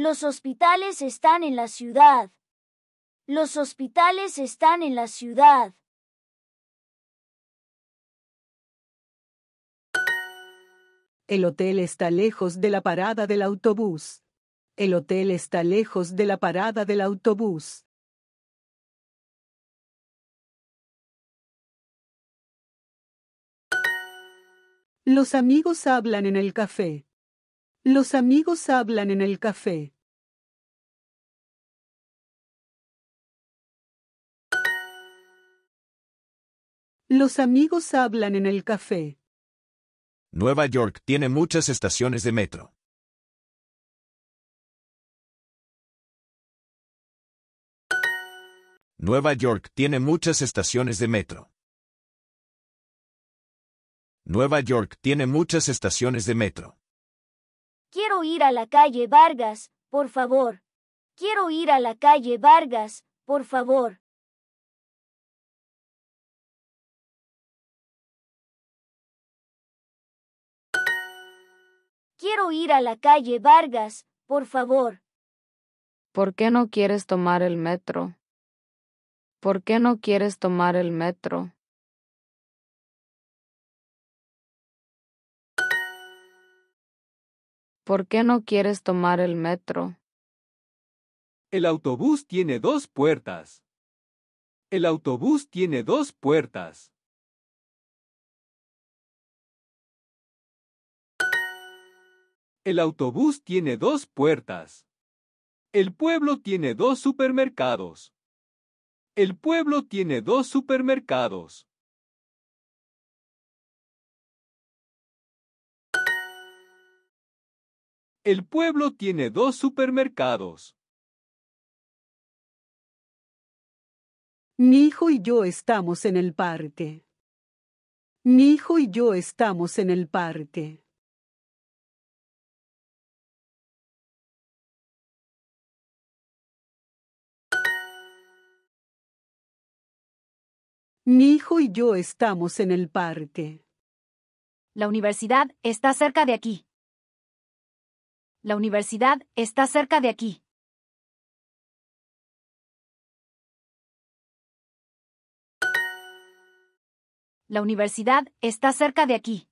Los hospitales están en la ciudad. Los hospitales están en la ciudad. El hotel está lejos de la parada del autobús. El hotel está lejos de la parada del autobús. Los amigos hablan en el café. Los amigos hablan en el café. Los amigos hablan en el café. Nueva York tiene muchas estaciones de metro. Nueva York tiene muchas estaciones de metro. Nueva York tiene muchas estaciones de metro. Quiero ir a la calle Vargas, por favor. Quiero ir a la calle Vargas, por favor. Quiero ir a la calle Vargas, por favor. ¿Por qué no quieres tomar el metro? ¿Por qué no quieres tomar el metro? ¿Por qué no quieres tomar el metro? El autobús tiene dos puertas. El autobús tiene dos puertas. El autobús tiene dos puertas. El pueblo tiene dos supermercados. El pueblo tiene dos supermercados. El pueblo tiene dos supermercados. Mi hijo y yo estamos en el parque. Mi hijo y yo estamos en el parque. Mi hijo y yo estamos en el parque. La universidad está cerca de aquí. La universidad está cerca de aquí. La universidad está cerca de aquí.